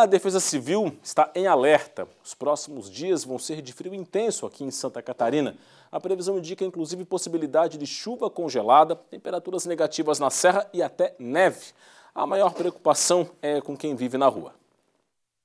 A Defesa Civil está em alerta. Os próximos dias vão ser de frio intenso aqui em Santa Catarina. A previsão indica inclusive possibilidade de chuva congelada, temperaturas negativas na serra e até neve. A maior preocupação é com quem vive na rua.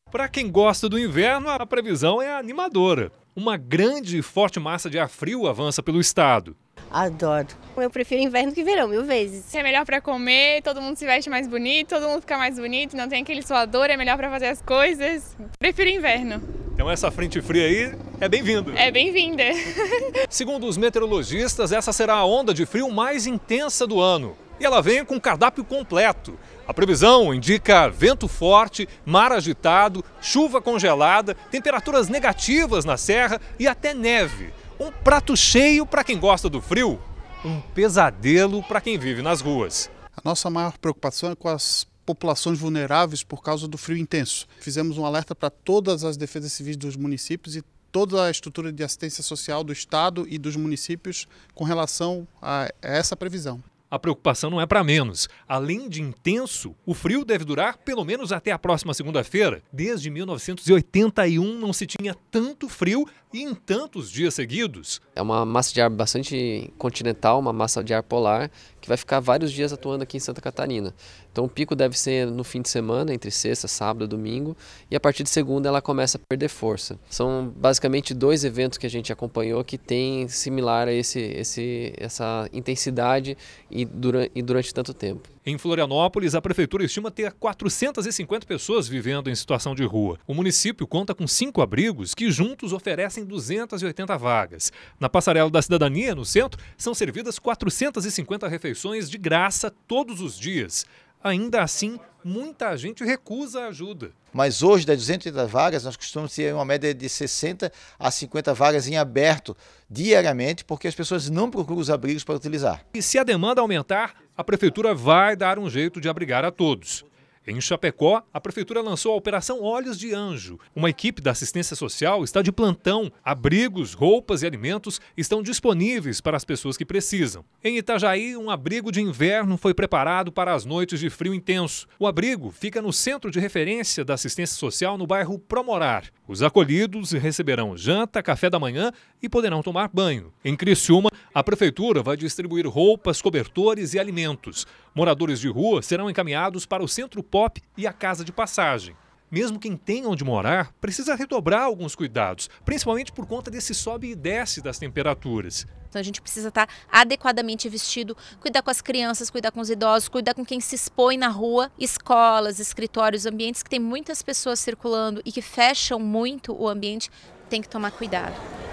Para quem gosta do inverno, a previsão é animadora. Uma grande e forte massa de ar frio avança pelo estado. Adoro. Eu prefiro inverno que verão, mil vezes. É melhor para comer, todo mundo se veste mais bonito, todo mundo fica mais bonito, não tem aquele suador, é melhor para fazer as coisas. Prefiro inverno. Então essa frente fria aí é bem-vinda. É bem-vinda. Segundo os meteorologistas, essa será a onda de frio mais intensa do ano. E ela vem com cardápio completo. A previsão indica vento forte, mar agitado, chuva congelada, temperaturas negativas na serra e até neve. Um prato cheio para quem gosta do frio, um pesadelo para quem vive nas ruas. A nossa maior preocupação é com as populações vulneráveis por causa do frio intenso. Fizemos um alerta para todas as defesas civis dos municípios e toda a estrutura de assistência social do Estado e dos municípios com relação a essa previsão a preocupação não é para menos. Além de intenso, o frio deve durar pelo menos até a próxima segunda-feira. Desde 1981 não se tinha tanto frio em tantos dias seguidos. É uma massa de ar bastante continental, uma massa de ar polar, que vai ficar vários dias atuando aqui em Santa Catarina. Então o pico deve ser no fim de semana, entre sexta, sábado, domingo, e a partir de segunda ela começa a perder força. São basicamente dois eventos que a gente acompanhou que tem similar a esse, esse, essa intensidade e e durante tanto tempo. Em Florianópolis, a prefeitura estima ter 450 pessoas vivendo em situação de rua. O município conta com cinco abrigos que juntos oferecem 280 vagas. Na Passarela da Cidadania, no centro, são servidas 450 refeições de graça todos os dias ainda assim muita gente recusa a ajuda. Mas hoje, das 280 vagas, nós costumamos ter uma média de 60 a 50 vagas em aberto diariamente, porque as pessoas não procuram os abrigos para utilizar. E se a demanda aumentar, a Prefeitura vai dar um jeito de abrigar a todos. Em Chapecó, a prefeitura lançou a Operação Olhos de Anjo. Uma equipe da assistência social está de plantão. Abrigos, roupas e alimentos estão disponíveis para as pessoas que precisam. Em Itajaí, um abrigo de inverno foi preparado para as noites de frio intenso. O abrigo fica no centro de referência da assistência social no bairro Promorar. Os acolhidos receberão janta, café da manhã e poderão tomar banho. Em Criciúma, a prefeitura vai distribuir roupas, cobertores e alimentos. Moradores de rua serão encaminhados para o centro pop e a casa de passagem. Mesmo quem tem onde morar precisa redobrar alguns cuidados, principalmente por conta desse sobe e desce das temperaturas. Então a gente precisa estar tá adequadamente vestido, cuidar com as crianças, cuidar com os idosos, cuidar com quem se expõe na rua, escolas, escritórios, ambientes que tem muitas pessoas circulando e que fecham muito o ambiente, tem que tomar cuidado.